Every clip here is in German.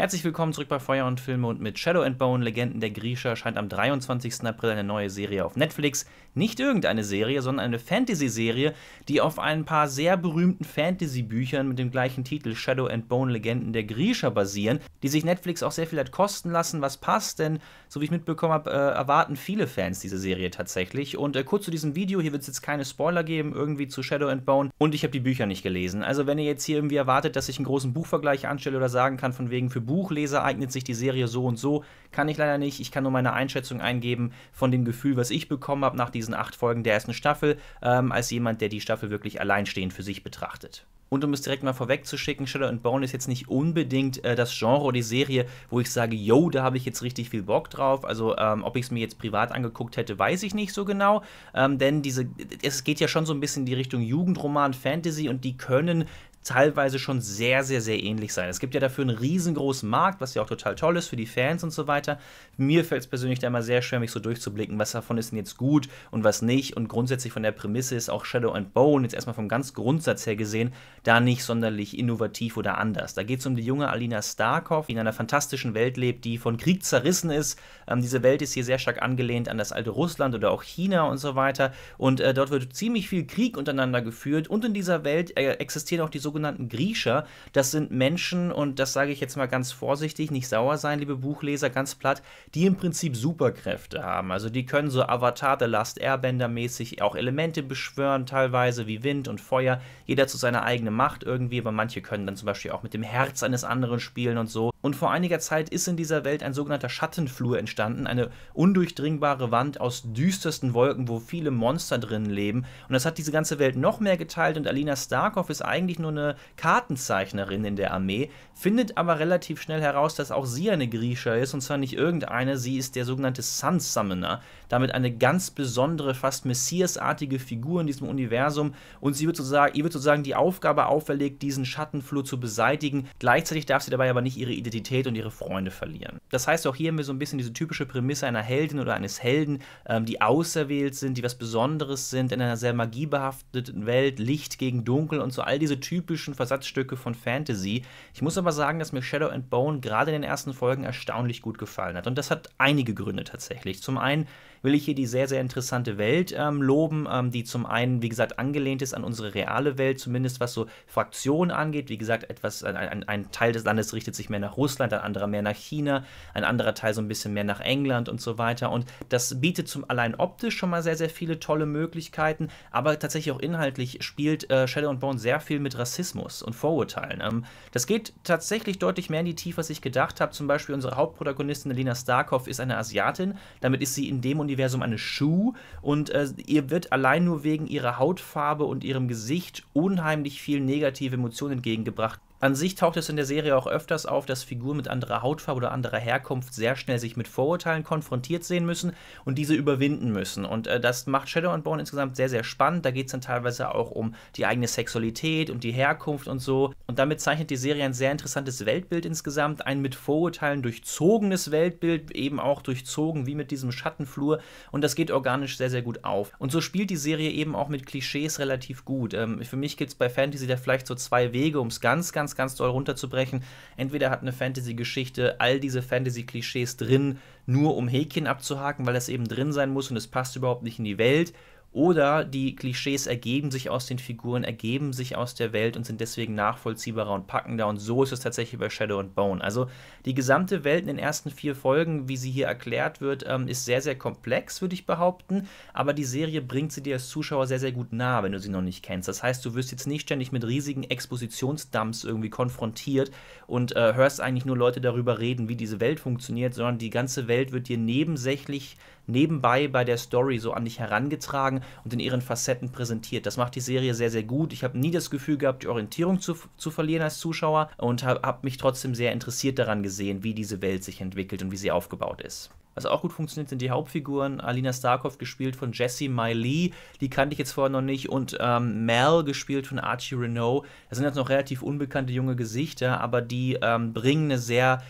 Herzlich willkommen zurück bei Feuer und Filme und mit Shadow and Bone, Legenden der Griecher, scheint am 23. April eine neue Serie auf Netflix. Nicht irgendeine Serie, sondern eine Fantasy-Serie, die auf ein paar sehr berühmten Fantasy-Büchern mit dem gleichen Titel Shadow and Bone, Legenden der Griecher basieren, die sich Netflix auch sehr viel hat kosten lassen, was passt, denn so wie ich mitbekommen habe, äh, erwarten viele Fans diese Serie tatsächlich. Und äh, kurz zu diesem Video, hier wird es jetzt keine Spoiler geben, irgendwie zu Shadow and Bone und ich habe die Bücher nicht gelesen. Also wenn ihr jetzt hier irgendwie erwartet, dass ich einen großen Buchvergleich anstelle oder sagen kann, von wegen für Buchleser eignet sich die Serie so und so, kann ich leider nicht. Ich kann nur meine Einschätzung eingeben von dem Gefühl, was ich bekommen habe nach diesen acht Folgen der ersten Staffel, ähm, als jemand, der die Staffel wirklich alleinstehend für sich betrachtet. Und um es direkt mal vorwegzuschicken, Shadow and Bone ist jetzt nicht unbedingt äh, das Genre oder die Serie, wo ich sage, yo, da habe ich jetzt richtig viel Bock drauf. Also, ähm, ob ich es mir jetzt privat angeguckt hätte, weiß ich nicht so genau. Ähm, denn diese, es geht ja schon so ein bisschen in die Richtung Jugendroman, Fantasy und die können teilweise schon sehr, sehr, sehr ähnlich sein. Es gibt ja dafür einen riesengroßen Markt, was ja auch total toll ist für die Fans und so weiter. Mir fällt es persönlich da immer sehr schwer, mich so durchzublicken, was davon ist denn jetzt gut und was nicht. Und grundsätzlich von der Prämisse ist auch Shadow and Bone jetzt erstmal vom ganz Grundsatz her gesehen, da nicht sonderlich innovativ oder anders. Da geht es um die junge Alina Starkov, die in einer fantastischen Welt lebt, die von Krieg zerrissen ist. Ähm, diese Welt ist hier sehr stark angelehnt an das alte Russland oder auch China und so weiter. Und äh, dort wird ziemlich viel Krieg untereinander geführt. Und in dieser Welt äh, existieren auch die so sogenannten Griecher. Das sind Menschen, und das sage ich jetzt mal ganz vorsichtig, nicht sauer sein, liebe Buchleser, ganz platt, die im Prinzip Superkräfte haben. Also die können so Avatar The Last Airbender mäßig auch Elemente beschwören, teilweise wie Wind und Feuer. Jeder zu seiner eigenen Macht irgendwie, aber manche können dann zum Beispiel auch mit dem Herz eines anderen spielen und so. Und vor einiger Zeit ist in dieser Welt ein sogenannter Schattenflur entstanden, eine undurchdringbare Wand aus düstersten Wolken, wo viele Monster drin leben. Und das hat diese ganze Welt noch mehr geteilt und Alina Starkov ist eigentlich nur eine eine Kartenzeichnerin in der Armee, findet aber relativ schnell heraus, dass auch sie eine Griecher ist und zwar nicht irgendeine, sie ist der sogenannte Sun Summoner, damit eine ganz besondere, fast Messias-artige Figur in diesem Universum und sie wird sozusagen, ihr wird sozusagen die Aufgabe auferlegt, diesen Schattenflur zu beseitigen. Gleichzeitig darf sie dabei aber nicht ihre Identität und ihre Freunde verlieren. Das heißt, auch hier haben wir so ein bisschen diese typische Prämisse einer Heldin oder eines Helden, ähm, die auserwählt sind, die was Besonderes sind, in einer sehr magiebehafteten Welt, Licht gegen Dunkel und so all diese Typen typischen Versatzstücke von Fantasy. Ich muss aber sagen, dass mir Shadow and Bone gerade in den ersten Folgen erstaunlich gut gefallen hat. Und das hat einige Gründe tatsächlich. Zum einen will ich hier die sehr, sehr interessante Welt ähm, loben, ähm, die zum einen, wie gesagt, angelehnt ist an unsere reale Welt, zumindest was so Fraktionen angeht. Wie gesagt, etwas, ein, ein, Teil des Landes richtet sich mehr nach Russland, ein anderer mehr nach China, ein anderer Teil so ein bisschen mehr nach England und so weiter. Und das bietet zum allein optisch schon mal sehr, sehr viele tolle Möglichkeiten, aber tatsächlich auch inhaltlich spielt äh, Shadow and Bone sehr viel mit Rassismus Rassismus und Vorurteilen. Ähm, das geht tatsächlich deutlich mehr in die Tiefe, als ich gedacht habe. Zum Beispiel unsere Hauptprotagonistin Elena Starkov ist eine Asiatin. Damit ist sie in dem Universum eine Schuh und äh, ihr wird allein nur wegen ihrer Hautfarbe und ihrem Gesicht unheimlich viel negative Emotionen entgegengebracht an sich taucht es in der Serie auch öfters auf, dass Figuren mit anderer Hautfarbe oder anderer Herkunft sehr schnell sich mit Vorurteilen konfrontiert sehen müssen und diese überwinden müssen. Und äh, das macht Shadow and Bone insgesamt sehr, sehr spannend. Da geht es dann teilweise auch um die eigene Sexualität und die Herkunft und so. Und damit zeichnet die Serie ein sehr interessantes Weltbild insgesamt, ein mit Vorurteilen durchzogenes Weltbild, eben auch durchzogen wie mit diesem Schattenflur. Und das geht organisch sehr, sehr gut auf. Und so spielt die Serie eben auch mit Klischees relativ gut. Ähm, für mich gibt es bei Fantasy da vielleicht so zwei Wege, um es ganz, ganz ganz, ganz doll runterzubrechen, entweder hat eine Fantasy-Geschichte all diese Fantasy-Klischees drin, nur um Häkchen abzuhaken, weil es eben drin sein muss und es passt überhaupt nicht in die Welt, oder die Klischees ergeben sich aus den Figuren, ergeben sich aus der Welt und sind deswegen nachvollziehbarer und packender. Und so ist es tatsächlich bei Shadow and Bone. Also die gesamte Welt in den ersten vier Folgen, wie sie hier erklärt wird, ähm, ist sehr, sehr komplex, würde ich behaupten. Aber die Serie bringt sie dir als Zuschauer sehr, sehr gut nah, wenn du sie noch nicht kennst. Das heißt, du wirst jetzt nicht ständig mit riesigen Expositionsdumps irgendwie konfrontiert und äh, hörst eigentlich nur Leute darüber reden, wie diese Welt funktioniert, sondern die ganze Welt wird dir nebensächlich nebenbei bei der Story so an dich herangetragen und in ihren Facetten präsentiert. Das macht die Serie sehr, sehr gut. Ich habe nie das Gefühl gehabt, die Orientierung zu, zu verlieren als Zuschauer und habe hab mich trotzdem sehr interessiert daran gesehen, wie diese Welt sich entwickelt und wie sie aufgebaut ist. Was auch gut funktioniert, sind die Hauptfiguren. Alina Starkov, gespielt von Jessie Miley, die kannte ich jetzt vorher noch nicht. Und ähm, Mel, gespielt von Archie Renault. Das sind jetzt noch relativ unbekannte junge Gesichter, aber die ähm, bringen eine sehr,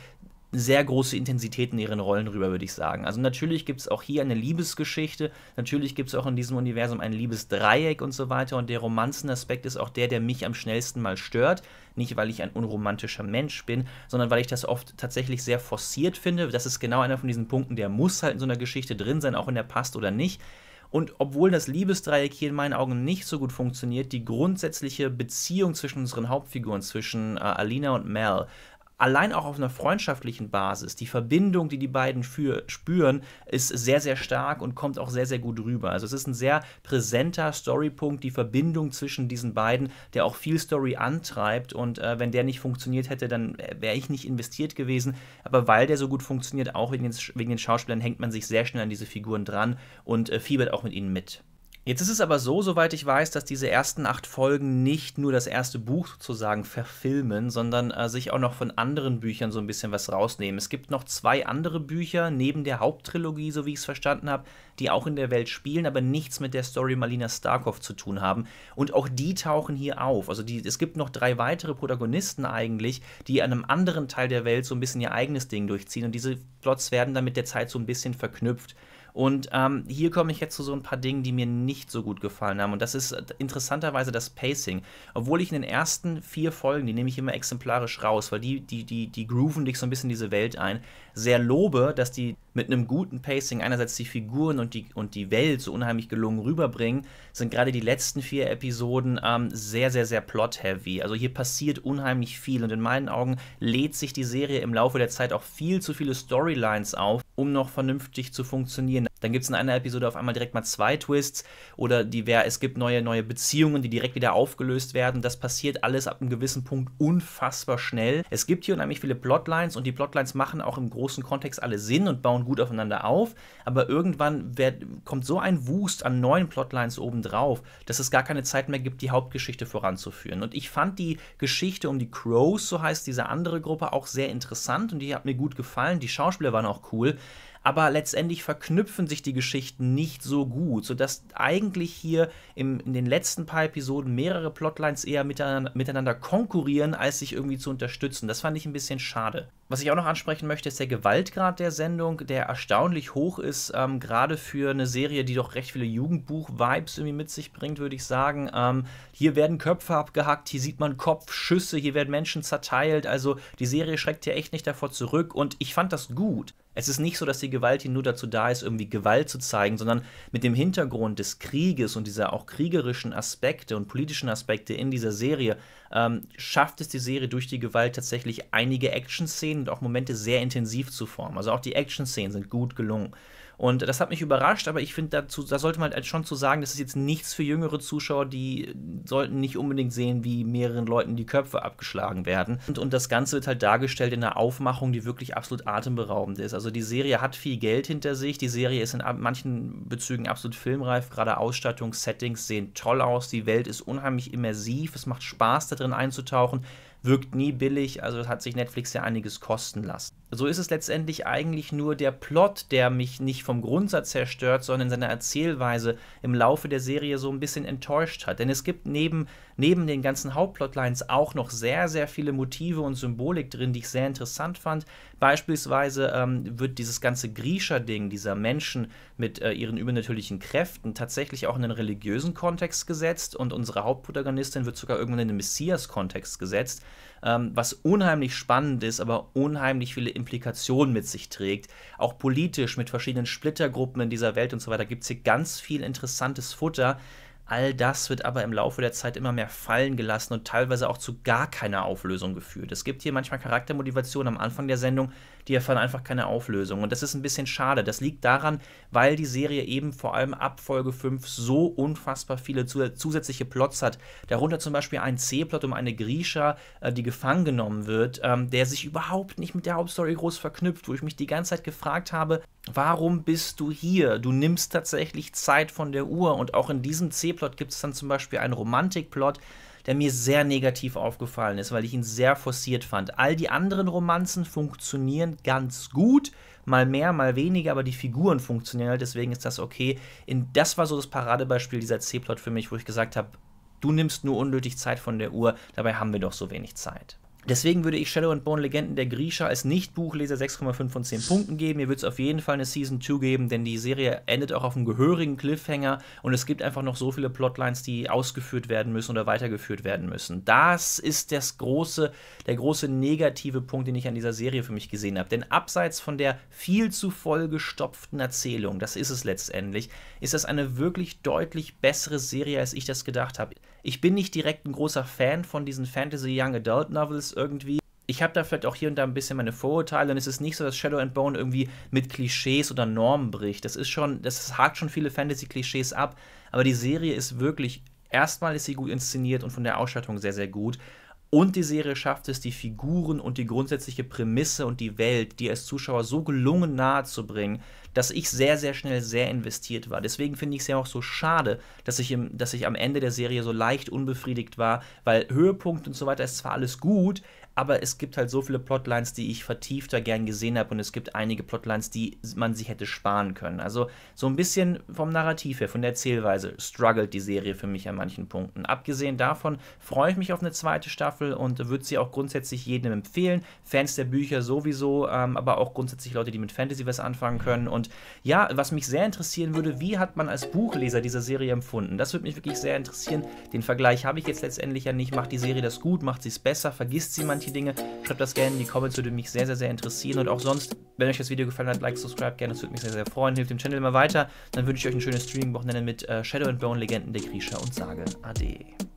sehr große Intensität in ihren Rollen rüber, würde ich sagen. Also natürlich gibt es auch hier eine Liebesgeschichte, natürlich gibt es auch in diesem Universum ein Liebesdreieck und so weiter und der Romanzenaspekt ist auch der, der mich am schnellsten mal stört. Nicht, weil ich ein unromantischer Mensch bin, sondern weil ich das oft tatsächlich sehr forciert finde. Das ist genau einer von diesen Punkten, der muss halt in so einer Geschichte drin sein, auch wenn er passt oder nicht. Und obwohl das Liebesdreieck hier in meinen Augen nicht so gut funktioniert, die grundsätzliche Beziehung zwischen unseren Hauptfiguren, zwischen äh, Alina und Mel, allein auch auf einer freundschaftlichen Basis, die Verbindung, die die beiden für, spüren, ist sehr, sehr stark und kommt auch sehr, sehr gut rüber. Also es ist ein sehr präsenter Storypunkt, die Verbindung zwischen diesen beiden, der auch viel Story antreibt und äh, wenn der nicht funktioniert hätte, dann wäre ich nicht investiert gewesen. Aber weil der so gut funktioniert, auch wegen den, wegen den Schauspielern, hängt man sich sehr schnell an diese Figuren dran und äh, fiebert auch mit ihnen mit. Jetzt ist es aber so, soweit ich weiß, dass diese ersten acht Folgen nicht nur das erste Buch sozusagen verfilmen, sondern äh, sich auch noch von anderen Büchern so ein bisschen was rausnehmen. Es gibt noch zwei andere Bücher neben der Haupttrilogie, so wie ich es verstanden habe, die auch in der Welt spielen, aber nichts mit der Story Malina Starkov zu tun haben. Und auch die tauchen hier auf. Also die, es gibt noch drei weitere Protagonisten eigentlich, die an einem anderen Teil der Welt so ein bisschen ihr eigenes Ding durchziehen. Und diese Plots werden dann mit der Zeit so ein bisschen verknüpft. Und ähm, hier komme ich jetzt zu so ein paar Dingen, die mir nicht so gut gefallen haben. Und das ist äh, interessanterweise das Pacing. Obwohl ich in den ersten vier Folgen, die nehme ich immer exemplarisch raus, weil die, die, die, die grooven dich so ein bisschen diese Welt ein, sehr lobe, dass die mit einem guten Pacing einerseits die Figuren und die, und die Welt so unheimlich gelungen rüberbringen, sind gerade die letzten vier Episoden ähm, sehr, sehr, sehr plot-heavy. Also hier passiert unheimlich viel und in meinen Augen lädt sich die Serie im Laufe der Zeit auch viel zu viele Storylines auf, um noch vernünftig zu funktionieren. Dann gibt es in einer Episode auf einmal direkt mal zwei Twists oder die wär, es gibt neue, neue Beziehungen, die direkt wieder aufgelöst werden. Das passiert alles ab einem gewissen Punkt unfassbar schnell. Es gibt hier unheimlich viele Plotlines und die Plotlines machen auch im großen Kontext alle Sinn und bauen gut aufeinander auf. Aber irgendwann werd, kommt so ein Wust an neuen Plotlines obendrauf, dass es gar keine Zeit mehr gibt, die Hauptgeschichte voranzuführen. Und ich fand die Geschichte um die Crows, so heißt diese andere Gruppe, auch sehr interessant und die hat mir gut gefallen. Die Schauspieler waren auch cool aber letztendlich verknüpfen sich die Geschichten nicht so gut, sodass eigentlich hier im, in den letzten paar Episoden mehrere Plotlines eher miteinander, miteinander konkurrieren, als sich irgendwie zu unterstützen. Das fand ich ein bisschen schade. Was ich auch noch ansprechen möchte, ist der Gewaltgrad der Sendung, der erstaunlich hoch ist, ähm, gerade für eine Serie, die doch recht viele Jugendbuch-Vibes irgendwie mit sich bringt, würde ich sagen. Ähm, hier werden Köpfe abgehackt, hier sieht man Kopfschüsse, hier werden Menschen zerteilt. Also die Serie schreckt ja echt nicht davor zurück und ich fand das gut. Es ist nicht so, dass die Gewalt hier nur dazu da ist, irgendwie Gewalt zu zeigen, sondern mit dem Hintergrund des Krieges und dieser auch kriegerischen Aspekte und politischen Aspekte in dieser Serie ähm, schafft es die Serie durch die Gewalt tatsächlich einige Action-Szenen und auch Momente sehr intensiv zu formen. Also auch die Action-Szenen sind gut gelungen. Und das hat mich überrascht, aber ich finde, dazu, da sollte man halt schon zu sagen, das ist jetzt nichts für jüngere Zuschauer, die sollten nicht unbedingt sehen, wie mehreren Leuten die Köpfe abgeschlagen werden. Und, und das Ganze wird halt dargestellt in einer Aufmachung, die wirklich absolut atemberaubend ist. Also die Serie hat viel Geld hinter sich, die Serie ist in manchen Bezügen absolut filmreif, gerade Ausstattung, Settings sehen toll aus, die Welt ist unheimlich immersiv, es macht Spaß, da drin einzutauchen wirkt nie billig, also hat sich Netflix ja einiges kosten lassen so ist es letztendlich eigentlich nur der Plot, der mich nicht vom Grundsatz her stört, sondern in seiner Erzählweise im Laufe der Serie so ein bisschen enttäuscht hat. Denn es gibt neben, neben den ganzen Hauptplotlines auch noch sehr, sehr viele Motive und Symbolik drin, die ich sehr interessant fand. Beispielsweise ähm, wird dieses ganze Griecher-Ding, dieser Menschen mit äh, ihren übernatürlichen Kräften, tatsächlich auch in einen religiösen Kontext gesetzt und unsere Hauptprotagonistin wird sogar irgendwann in den Messias-Kontext gesetzt, ähm, was unheimlich spannend ist, aber unheimlich viele Implikationen mit sich trägt. Auch politisch mit verschiedenen Splittergruppen in dieser Welt und so weiter gibt es hier ganz viel interessantes Futter, All das wird aber im Laufe der Zeit immer mehr fallen gelassen und teilweise auch zu gar keiner Auflösung geführt. Es gibt hier manchmal Charaktermotivationen am Anfang der Sendung, die erfahren einfach keine Auflösung. Und das ist ein bisschen schade. Das liegt daran, weil die Serie eben vor allem ab Folge 5 so unfassbar viele zusätzliche Plots hat. Darunter zum Beispiel ein C-Plot um eine Grisha, äh, die gefangen genommen wird, ähm, der sich überhaupt nicht mit der Hauptstory groß verknüpft, wo ich mich die ganze Zeit gefragt habe, warum bist du hier? Du nimmst tatsächlich Zeit von der Uhr und auch in diesem C-Plot B-Plot gibt es dann zum Beispiel einen Romantikplot, der mir sehr negativ aufgefallen ist, weil ich ihn sehr forciert fand. All die anderen Romanzen funktionieren ganz gut, mal mehr, mal weniger, aber die Figuren funktionieren halt, deswegen ist das okay. In, das war so das Paradebeispiel dieser C-Plot für mich, wo ich gesagt habe, du nimmst nur unnötig Zeit von der Uhr, dabei haben wir doch so wenig Zeit. Deswegen würde ich Shadow and Bone Legenden der Grisha als Nicht-Buchleser 6,5 von 10 Punkten geben. Ihr wird es auf jeden Fall eine Season 2 geben, denn die Serie endet auch auf einem gehörigen Cliffhanger und es gibt einfach noch so viele Plotlines, die ausgeführt werden müssen oder weitergeführt werden müssen. Das ist das große, der große negative Punkt, den ich an dieser Serie für mich gesehen habe. Denn abseits von der viel zu voll gestopften Erzählung, das ist es letztendlich, ist das eine wirklich deutlich bessere Serie, als ich das gedacht habe. Ich bin nicht direkt ein großer Fan von diesen Fantasy Young Adult Novels, irgendwie. Ich habe da vielleicht auch hier und da ein bisschen meine Vorurteile und es ist nicht so, dass Shadow and Bone irgendwie mit Klischees oder Normen bricht. Das ist schon, das hakt schon viele Fantasy-Klischees ab, aber die Serie ist wirklich, erstmal ist sie gut inszeniert und von der Ausstattung sehr, sehr gut. Und die Serie schafft es, die Figuren und die grundsätzliche Prämisse und die Welt, die als Zuschauer so gelungen nahezubringen, dass ich sehr, sehr schnell sehr investiert war. Deswegen finde ich es ja auch so schade, dass ich, im, dass ich am Ende der Serie so leicht unbefriedigt war, weil Höhepunkt und so weiter ist zwar alles gut, aber es gibt halt so viele Plotlines, die ich vertiefter gern gesehen habe und es gibt einige Plotlines, die man sich hätte sparen können. Also so ein bisschen vom Narrativ her, von der Erzählweise struggelt die Serie für mich an manchen Punkten. Abgesehen davon freue ich mich auf eine zweite Staffel und würde sie auch grundsätzlich jedem empfehlen. Fans der Bücher sowieso, ähm, aber auch grundsätzlich Leute, die mit Fantasy was anfangen können. Und ja, was mich sehr interessieren würde, wie hat man als Buchleser diese Serie empfunden? Das würde mich wirklich sehr interessieren. Den Vergleich habe ich jetzt letztendlich ja nicht. Macht die Serie das gut? Macht sie es besser? Vergisst sie manche solche Dinge. Schreibt das gerne in die Comments, würde mich sehr, sehr, sehr interessieren. Und auch sonst, wenn euch das Video gefallen hat, like, subscribe gerne, das würde mich sehr, sehr freuen. Hilft dem Channel immer weiter. Dann wünsche ich euch ein schönes Streaming-Wochenende mit äh, Shadow and Bone, Legenden der Grisha und sage Ade.